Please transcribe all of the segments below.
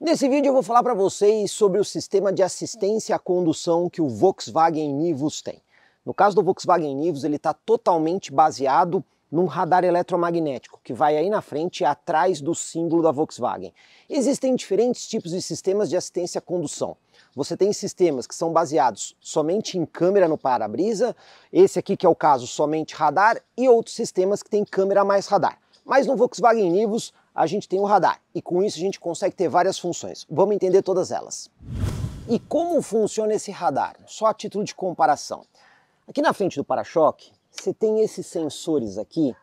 Nesse vídeo eu vou falar para vocês sobre o sistema de assistência à condução que o Volkswagen Nivus tem. No caso do Volkswagen Nivus, ele está totalmente baseado num radar eletromagnético que vai aí na frente e atrás do símbolo da Volkswagen. Existem diferentes tipos de sistemas de assistência à condução. Você tem sistemas que são baseados somente em câmera no para-brisa, esse aqui que é o caso somente radar, e outros sistemas que têm câmera mais radar. Mas no Volkswagen Nivus a gente tem o radar e com isso a gente consegue ter várias funções. Vamos entender todas elas. E como funciona esse radar? Só a título de comparação. Aqui na frente do para-choque, você tem esses sensores aqui,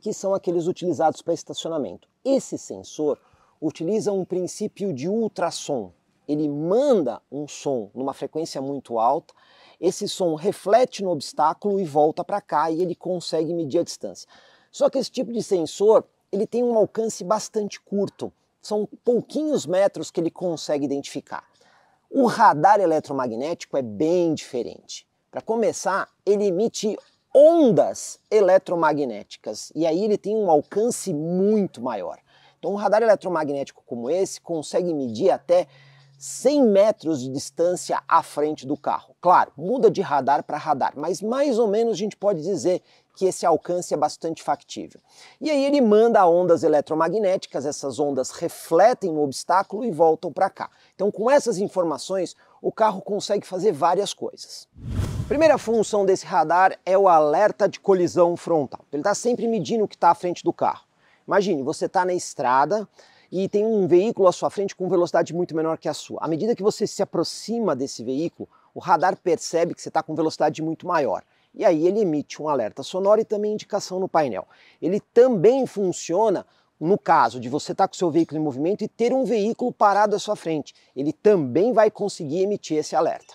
que são aqueles utilizados para estacionamento. Esse sensor utiliza um princípio de ultrassom. Ele manda um som numa frequência muito alta, esse som reflete no obstáculo e volta para cá e ele consegue medir a distância. Só que esse tipo de sensor ele tem um alcance bastante curto, são pouquinhos metros que ele consegue identificar. O radar eletromagnético é bem diferente. Para começar, ele emite ondas eletromagnéticas e aí ele tem um alcance muito maior. Então, um radar eletromagnético como esse consegue medir até 100 metros de distância à frente do carro. Claro, muda de radar para radar, mas mais ou menos a gente pode dizer que esse alcance é bastante factível. E aí ele manda ondas eletromagnéticas, essas ondas refletem no obstáculo e voltam para cá. Então, com essas informações, o carro consegue fazer várias coisas. Primeira função desse radar é o alerta de colisão frontal. Ele está sempre medindo o que está à frente do carro. Imagine, você está na estrada, e tem um veículo à sua frente com velocidade muito menor que a sua. À medida que você se aproxima desse veículo, o radar percebe que você está com velocidade muito maior e aí ele emite um alerta sonoro e também indicação no painel. Ele também funciona no caso de você estar tá com seu veículo em movimento e ter um veículo parado à sua frente. Ele também vai conseguir emitir esse alerta.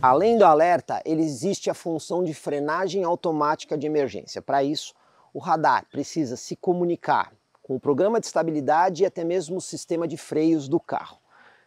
Além do alerta, ele existe a função de frenagem automática de emergência. Para isso, o radar precisa se comunicar com o programa de estabilidade e até mesmo o sistema de freios do carro.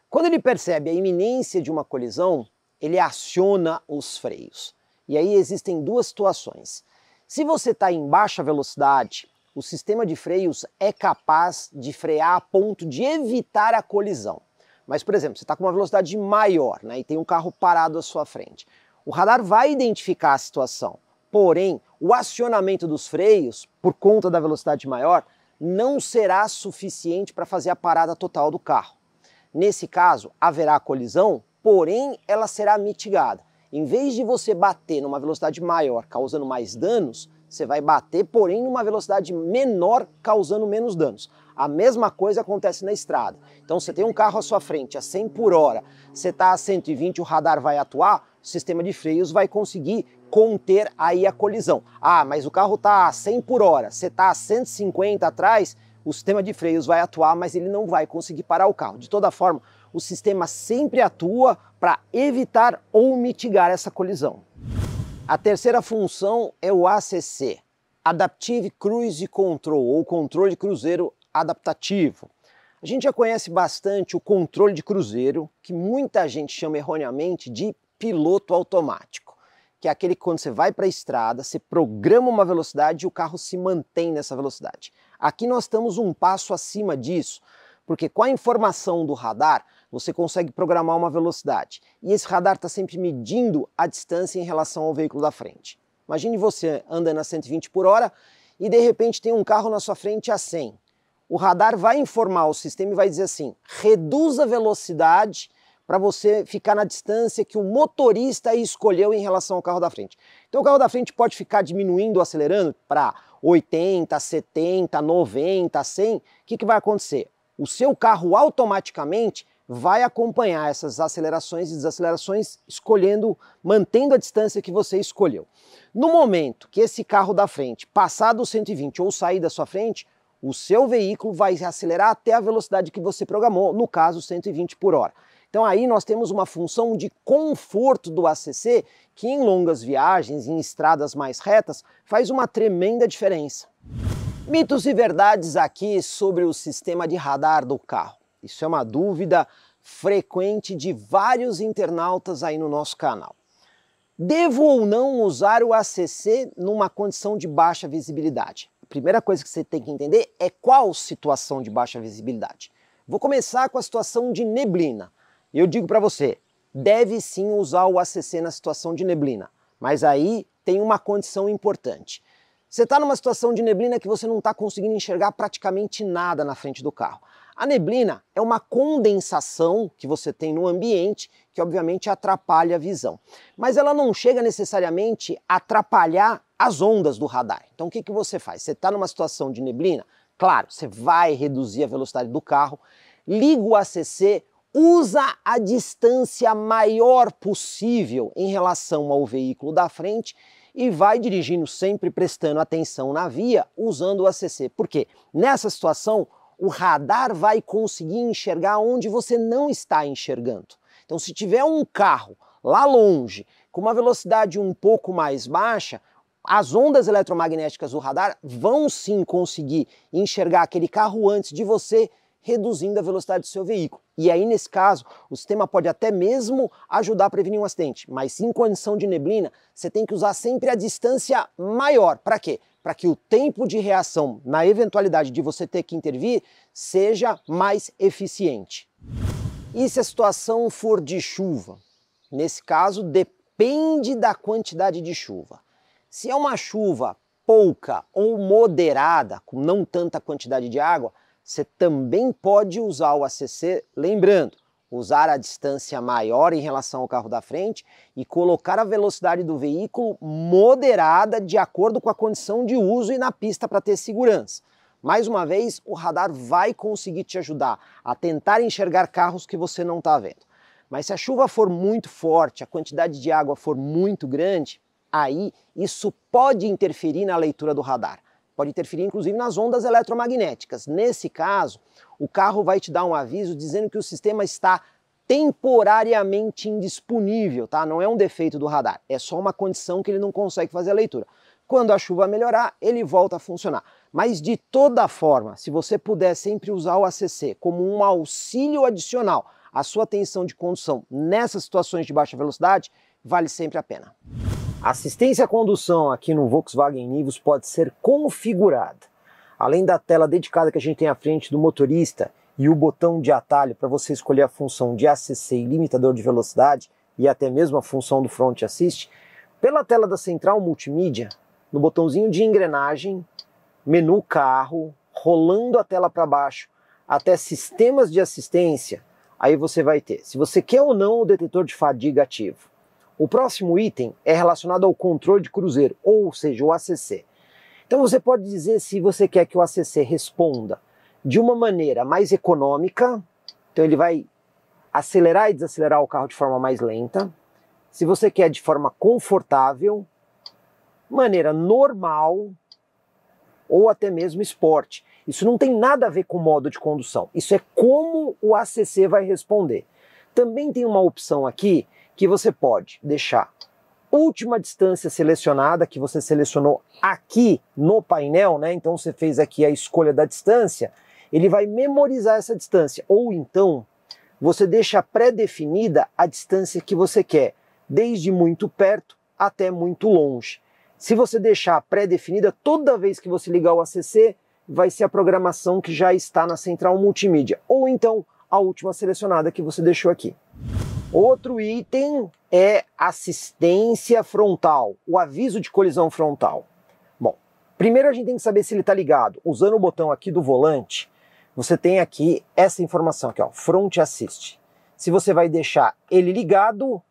Quando ele percebe a iminência de uma colisão, ele aciona os freios. E aí existem duas situações. Se você está em baixa velocidade, o sistema de freios é capaz de frear a ponto de evitar a colisão. Mas, por exemplo, você está com uma velocidade maior né, e tem um carro parado à sua frente. O radar vai identificar a situação, porém, o acionamento dos freios, por conta da velocidade maior, não será suficiente para fazer a parada total do carro. Nesse caso, haverá colisão, porém, ela será mitigada. Em vez de você bater numa velocidade maior, causando mais danos, você vai bater, porém, numa velocidade menor, causando menos danos. A mesma coisa acontece na estrada. Então, você tem um carro à sua frente a 100 por hora, você está a 120, o radar vai atuar, o sistema de freios vai conseguir conter aí a colisão. Ah, mas o carro está a 100 por hora, você está a 150 atrás, o sistema de freios vai atuar, mas ele não vai conseguir parar o carro. De toda forma, o sistema sempre atua para evitar ou mitigar essa colisão. A terceira função é o ACC, Adaptive Cruise Control, ou controle de cruzeiro adaptativo. A gente já conhece bastante o controle de cruzeiro, que muita gente chama erroneamente de piloto automático, que é aquele que quando você vai para a estrada, você programa uma velocidade e o carro se mantém nessa velocidade. Aqui nós estamos um passo acima disso, porque com a informação do radar, você consegue programar uma velocidade e esse radar está sempre medindo a distância em relação ao veículo da frente. Imagine você andando a 120 por hora e de repente tem um carro na sua frente a 100. O radar vai informar o sistema e vai dizer assim: reduz a velocidade para você ficar na distância que o motorista escolheu em relação ao carro da frente. Então o carro da frente pode ficar diminuindo, acelerando para 80, 70, 90, 100. O que, que vai acontecer? O seu carro automaticamente vai acompanhar essas acelerações e desacelerações, escolhendo, mantendo a distância que você escolheu. No momento que esse carro da frente passar do 120 ou sair da sua frente, o seu veículo vai acelerar até a velocidade que você programou, no caso 120 por hora. Então aí nós temos uma função de conforto do ACC que em longas viagens, em estradas mais retas, faz uma tremenda diferença. Mitos e verdades aqui sobre o sistema de radar do carro. Isso é uma dúvida frequente de vários internautas aí no nosso canal. Devo ou não usar o ACC numa condição de baixa visibilidade? A primeira coisa que você tem que entender é qual situação de baixa visibilidade. Vou começar com a situação de neblina. Eu digo para você, deve sim usar o ACC na situação de neblina, mas aí tem uma condição importante. Você está numa situação de neblina que você não está conseguindo enxergar praticamente nada na frente do carro. A neblina é uma condensação que você tem no ambiente, que obviamente atrapalha a visão. Mas ela não chega necessariamente a atrapalhar as ondas do radar. Então o que, que você faz? Você está numa situação de neblina? Claro, você vai reduzir a velocidade do carro, liga o ACC, usa a distância maior possível em relação ao veículo da frente e vai dirigindo sempre prestando atenção na via usando o ACC. Por quê? Nessa situação, o radar vai conseguir enxergar onde você não está enxergando. Então, se tiver um carro lá longe com uma velocidade um pouco mais baixa, as ondas eletromagnéticas do radar vão sim conseguir enxergar aquele carro antes de você, reduzindo a velocidade do seu veículo. E aí, nesse caso, o sistema pode até mesmo ajudar a prevenir um acidente, mas em condição de neblina, você tem que usar sempre a distância maior. Para quê? para que o tempo de reação, na eventualidade de você ter que intervir, seja mais eficiente. E se a situação for de chuva? Nesse caso, depende da quantidade de chuva. Se é uma chuva pouca ou moderada, com não tanta quantidade de água, você também pode usar o ACC, lembrando, usar a distância maior em relação ao carro da frente e colocar a velocidade do veículo moderada de acordo com a condição de uso e na pista para ter segurança. Mais uma vez, o radar vai conseguir te ajudar a tentar enxergar carros que você não está vendo. Mas se a chuva for muito forte, a quantidade de água for muito grande, aí isso pode interferir na leitura do radar pode interferir inclusive nas ondas eletromagnéticas. Nesse caso, o carro vai te dar um aviso dizendo que o sistema está temporariamente indisponível, tá? Não é um defeito do radar, é só uma condição que ele não consegue fazer a leitura. Quando a chuva melhorar, ele volta a funcionar. Mas de toda forma, se você puder sempre usar o ACC como um auxílio adicional à sua tensão de condução nessas situações de baixa velocidade, vale sempre a pena. Assistência à condução aqui no Volkswagen Nivus pode ser configurada. Além da tela dedicada que a gente tem à frente do motorista e o botão de atalho para você escolher a função de ACC e limitador de velocidade e até mesmo a função do front assist, pela tela da central multimídia, no botãozinho de engrenagem, menu carro, rolando a tela para baixo até sistemas de assistência, aí você vai ter se você quer ou não o detetor de fadiga ativo o próximo item é relacionado ao controle de cruzeiro, ou seja, o ACC. Então você pode dizer se você quer que o ACC responda de uma maneira mais econômica, então ele vai acelerar e desacelerar o carro de forma mais lenta. Se você quer de forma confortável, maneira normal ou até mesmo esporte. Isso não tem nada a ver com modo de condução. Isso é como o ACC vai responder. Também tem uma opção aqui que você pode deixar última distância selecionada que você selecionou aqui no painel, né? Então você fez aqui a escolha da distância, ele vai memorizar essa distância. Ou então você deixa pré-definida a distância que você quer, desde muito perto até muito longe. Se você deixar pré-definida, toda vez que você ligar o ACC, vai ser a programação que já está na central multimídia, ou então a última selecionada que você deixou aqui. Outro item é assistência frontal, o aviso de colisão frontal. Bom, primeiro a gente tem que saber se ele está ligado. Usando o botão aqui do volante, você tem aqui essa informação aqui, ó, front assist. Se você vai deixar ele ligado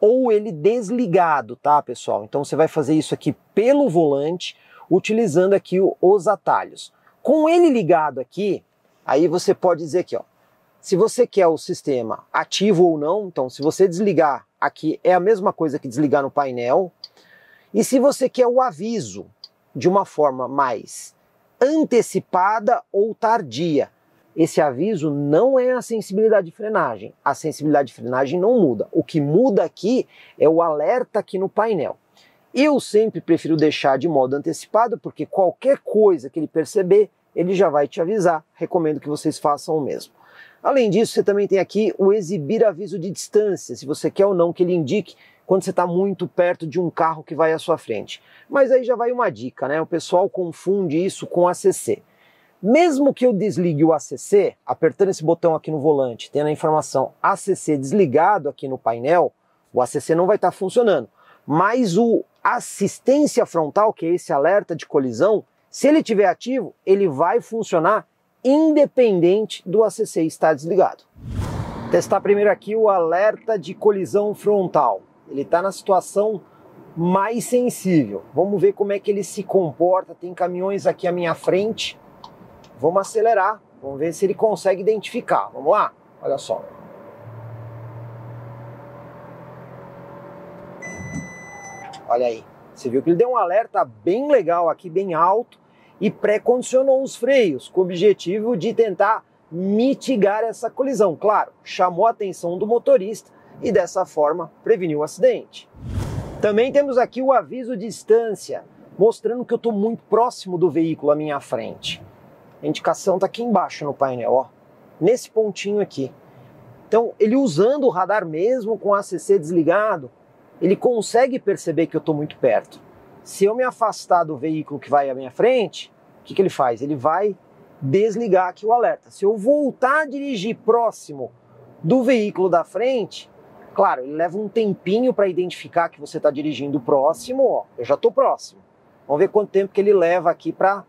ou ele desligado, tá, pessoal? Então você vai fazer isso aqui pelo volante, utilizando aqui os atalhos. Com ele ligado aqui, aí você pode dizer aqui, ó, se você quer o sistema ativo ou não, então se você desligar aqui é a mesma coisa que desligar no painel. E se você quer o aviso de uma forma mais antecipada ou tardia, esse aviso não é a sensibilidade de frenagem. A sensibilidade de frenagem não muda. O que muda aqui é o alerta aqui no painel. Eu sempre prefiro deixar de modo antecipado, porque qualquer coisa que ele perceber, ele já vai te avisar. Recomendo que vocês façam o mesmo. Além disso, você também tem aqui o exibir aviso de distância, se você quer ou não que ele indique quando você está muito perto de um carro que vai à sua frente. Mas aí já vai uma dica, né? O pessoal confunde isso com ACC. Mesmo que eu desligue o ACC, apertando esse botão aqui no volante, tendo a informação ACC desligado aqui no painel, o ACC não vai estar tá funcionando. Mas o assistência frontal, que é esse alerta de colisão, se ele tiver ativo, ele vai funcionar independente do ACC estar desligado. Testar primeiro aqui o alerta de colisão frontal. Ele está na situação mais sensível. Vamos ver como é que ele se comporta. Tem caminhões aqui à minha frente. Vamos acelerar. Vamos ver se ele consegue identificar. Vamos lá? Olha só. Olha aí. Você viu que ele deu um alerta bem legal aqui, bem alto e pré-condicionou os freios, com o objetivo de tentar mitigar essa colisão. Claro, chamou a atenção do motorista e dessa forma preveniu o acidente. Também temos aqui o aviso de distância, mostrando que eu estou muito próximo do veículo à minha frente. A indicação está aqui embaixo no painel, ó, nesse pontinho aqui. Então, ele usando o radar mesmo com o ACC desligado, ele consegue perceber que eu estou muito perto. Se eu me afastar do veículo que vai à minha frente, o que, que ele faz? Ele vai desligar aqui o alerta. Se eu voltar a dirigir próximo do veículo da frente, claro, ele leva um tempinho para identificar que você está dirigindo próximo. Ó, eu já estou próximo. Vamos ver quanto tempo que ele leva aqui para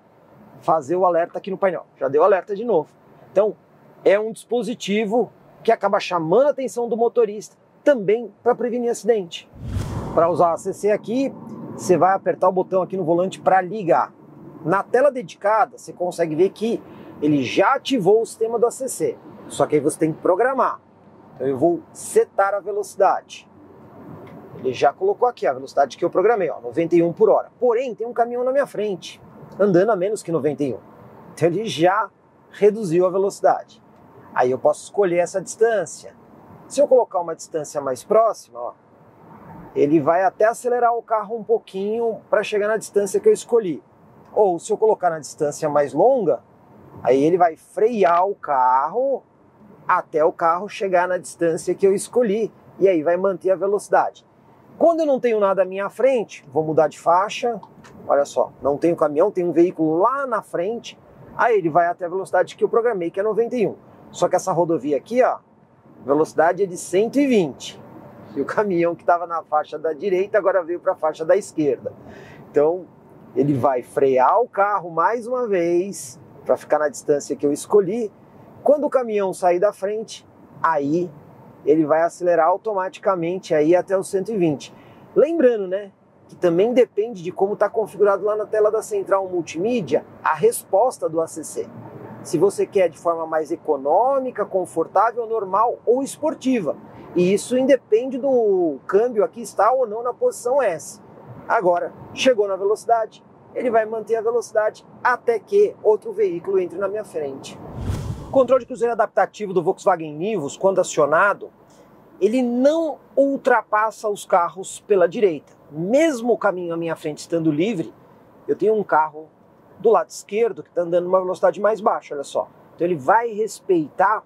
fazer o alerta aqui no painel. Já deu alerta de novo. Então, é um dispositivo que acaba chamando a atenção do motorista também para prevenir acidente. Para usar a CC aqui, você vai apertar o botão aqui no volante para ligar. Na tela dedicada, você consegue ver que ele já ativou o sistema do ACC, só que aí você tem que programar. Então eu vou setar a velocidade. Ele já colocou aqui a velocidade que eu programei, ó, 91 por hora. Porém, tem um caminhão na minha frente, andando a menos que 91. Então ele já reduziu a velocidade. Aí eu posso escolher essa distância. Se eu colocar uma distância mais próxima, ó, ele vai até acelerar o carro um pouquinho para chegar na distância que eu escolhi. Ou se eu colocar na distância mais longa, aí ele vai frear o carro até o carro chegar na distância que eu escolhi e aí vai manter a velocidade. Quando eu não tenho nada à minha frente, vou mudar de faixa. Olha só, não tenho caminhão, tem um veículo lá na frente. Aí ele vai até a velocidade que eu programei, que é 91. Só que essa rodovia aqui, ó, velocidade é de 120. E o caminhão que estava na faixa da direita agora veio para a faixa da esquerda. Então, ele vai frear o carro mais uma vez para ficar na distância que eu escolhi. Quando o caminhão sair da frente, aí ele vai acelerar automaticamente aí até os 120. Lembrando, né, que também depende de como está configurado lá na tela da central multimídia a resposta do ACC. Se você quer de forma mais econômica, confortável, normal ou esportiva. E isso independe do câmbio aqui estar ou não na posição S. Agora, chegou na velocidade, ele vai manter a velocidade até que outro veículo entre na minha frente. O controle de cruzeiro adaptativo do Volkswagen Nivus, quando acionado, ele não ultrapassa os carros pela direita. Mesmo o caminho à minha frente estando livre, eu tenho um carro do lado esquerdo que está andando uma velocidade mais baixa, olha só. Então ele vai respeitar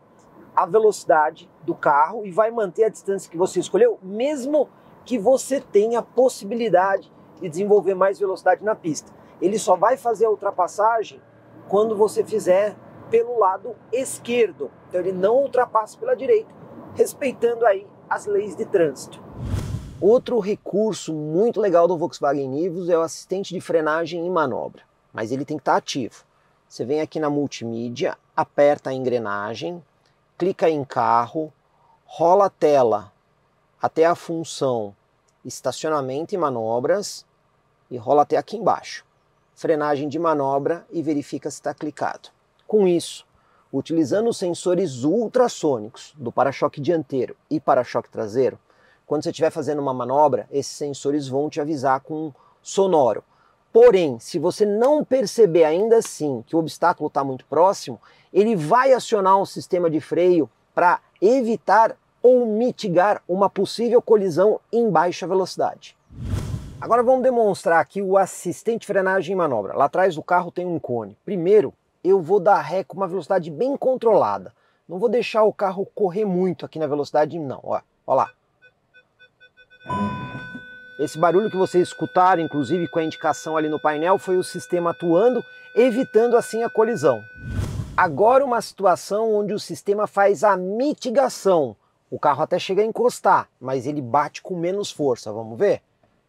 a velocidade do carro e vai manter a distância que você escolheu, mesmo que você tenha a possibilidade de desenvolver mais velocidade na pista. Ele só vai fazer a ultrapassagem quando você fizer pelo lado esquerdo. Então ele não ultrapassa pela direita, respeitando aí as leis de trânsito. Outro recurso muito legal do Volkswagen Nivus é o assistente de frenagem e manobra, mas ele tem que estar ativo. Você vem aqui na multimídia, aperta a engrenagem, clica em carro, rola a tela até a função estacionamento e manobras e rola até aqui embaixo. Frenagem de manobra e verifica se está clicado. Com isso, utilizando os sensores ultrassônicos do para-choque dianteiro e para-choque traseiro, quando você estiver fazendo uma manobra, esses sensores vão te avisar com um sonoro. Porém, se você não perceber ainda assim que o obstáculo está muito próximo, ele vai acionar um sistema de freio para evitar ou mitigar uma possível colisão em baixa velocidade. Agora vamos demonstrar aqui o assistente frenagem e manobra. Lá atrás do carro tem um cone. Primeiro, eu vou dar ré com uma velocidade bem controlada. Não vou deixar o carro correr muito aqui na velocidade, não. Ó, ó lá. Esse barulho que vocês escutaram, inclusive com a indicação ali no painel, foi o sistema atuando, evitando assim a colisão. Agora uma situação onde o sistema faz a mitigação. O carro até chega a encostar, mas ele bate com menos força, vamos ver?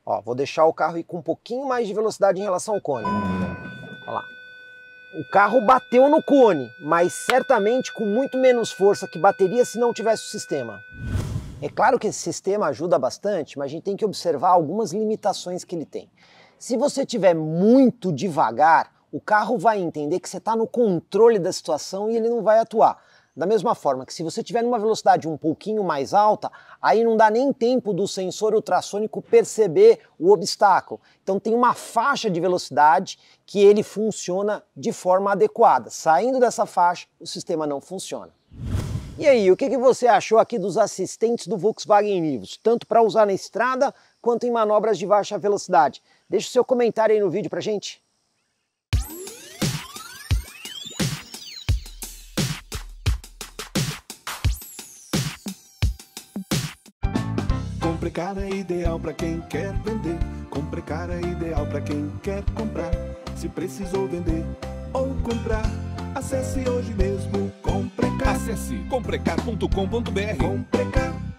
Ó, vou deixar o carro ir com um pouquinho mais de velocidade em relação ao cone. Olha lá. O carro bateu no cone, mas certamente com muito menos força que bateria se não tivesse o sistema. É claro que esse sistema ajuda bastante, mas a gente tem que observar algumas limitações que ele tem. Se você tiver muito devagar, o carro vai entender que você está no controle da situação e ele não vai atuar. Da mesma forma que se você tiver numa velocidade um pouquinho mais alta, aí não dá nem tempo do sensor ultrassônico perceber o obstáculo. Então tem uma faixa de velocidade que ele funciona de forma adequada. Saindo dessa faixa, o sistema não funciona. E aí, o que, você achou aqui dos assistentes do Volkswagen Nivus, tanto para usar na estrada quanto em manobras de baixa velocidade? Deixe o seu comentário aí no vídeo pra gente. Comprecar é ideal para quem quer vender. Comprecar é ideal para quem quer comprar. Se precisou vender ou comprar, acesse hoje mesmo Comprecar. Acesse comprecar.com.br. Comprecar.